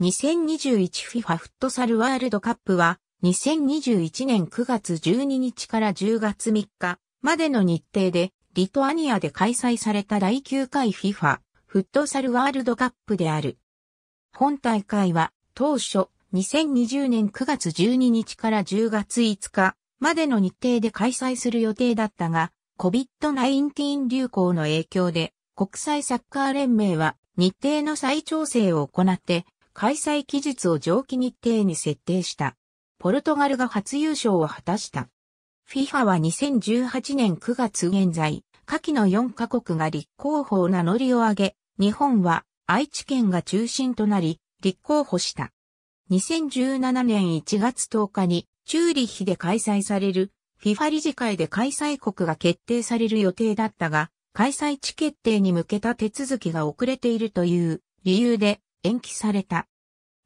2021FIFA フットサルワールドカップは2021年9月12日から10月3日までの日程でリトアニアで開催された第9回 FIFA フットサルワールドカップである。本大会は当初2020年9月12日から10月5日までの日程で開催する予定だったが COVID-19 流行の影響で国際サッカー連盟は日程の再調整を行って開催期日を上記日程に設定した。ポルトガルが初優勝を果たした。FIFA は2018年9月現在、下記の4カ国が立候補を名乗りを上げ、日本は愛知県が中心となり、立候補した。2017年1月10日に、チューリッヒで開催される、FIFA 理事会で開催国が決定される予定だったが、開催地決定に向けた手続きが遅れているという理由で、延期された。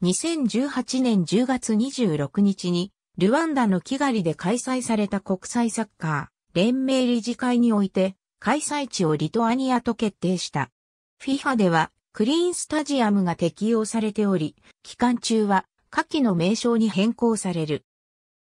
2018年10月26日に、ルワンダのキガリで開催された国際サッカー連盟理事会において、開催地をリトアニアと決定した。FIFA では、クリーンスタジアムが適用されており、期間中は、下記の名称に変更される。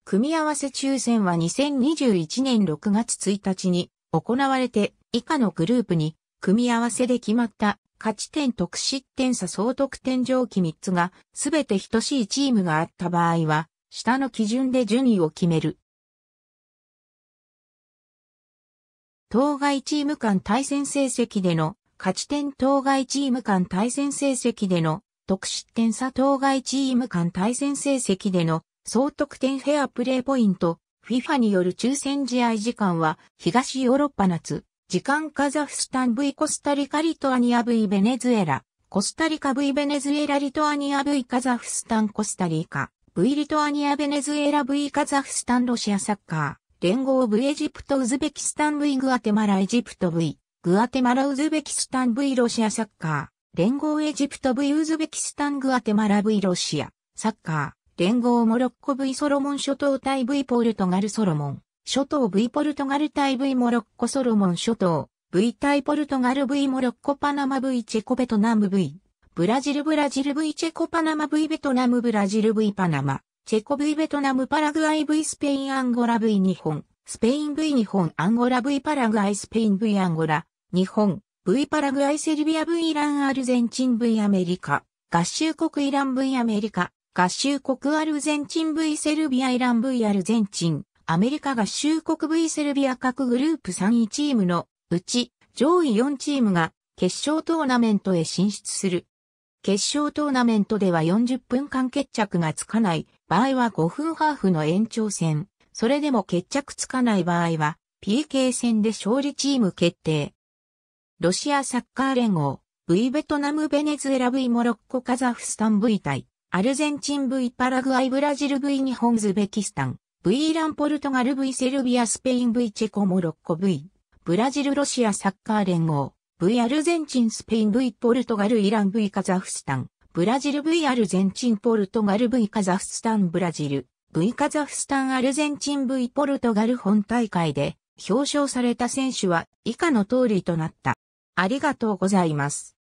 組み合わせ抽選は2021年6月1日に行われて以下のグループに組み合わせで決まった勝ち点得失点差総得点上記3つがすべて等しいチームがあった場合は、下の基準で順位を決める。当該チーム間対戦成績での、勝ち点当該チーム間対戦成績での、得失点差当該チーム間対戦成績での、総得点フェアプレーポイント、FIFA による抽選試合時間は、東ヨーロッパ夏、時間カザフスタン V コスタリカリトアニア V ベネズエラ、コスタリカ V ベネズエラリトアニア V カザフスタンコスタリカ、V リトアニアベネズエラ V カザフスタンロシアサッカー、連合 V エジプトウズベキスタン V グアテマラエジプト V、グアテマラウズベキスタン V ロシアサッカー、連合エジプト V ウズベキスタングアテマラ V ロシア、サッカー、連合モロッコ V ソロモン諸島対 V ポルトガルソロモン。諸島 V ポルトガル対 V モロッコソロモン諸島、V 対ポルトガル V モロッコパナマ V チェコベトナム V、ブラジルブラジル V チェコパナマ V ベトナムブラジル V パナマ、チェコ V ベトナムパラグアイ V スペインアンゴラ V 日本、スペイン V 日本アンゴラ V パラグアイスペイン V アンゴラ、日本、V パラグアイセルビア V イランアルゼンチン V アメリカ、合衆国イラン V アメリカ、合衆国アルゼンチン V セルビアイラン V アルゼンチン。アメリカ合衆国 V セルビア各グループ3位チームのうち上位4チームが決勝トーナメントへ進出する。決勝トーナメントでは40分間決着がつかない場合は5分ハーフの延長戦。それでも決着つかない場合は PK 戦で勝利チーム決定。ロシアサッカー連合、V ベトナムベネズエラ V モロッコカザフスタン V 対、アルゼンチン V パラグアイブラジル V 日本ズベキスタン。V イランポルトガル V セルビアスペイン V チェコモロッコ V ブラジルロシアサッカー連合 V アルゼンチンスペイン V ポルトガルイラン V カザフスタンブラジル V アルゼンチンポルトガル V カザフスタンブラジル V カザフスタンアルゼンチン V ポルトガル本大会で表彰された選手は以下の通りとなった。ありがとうございます。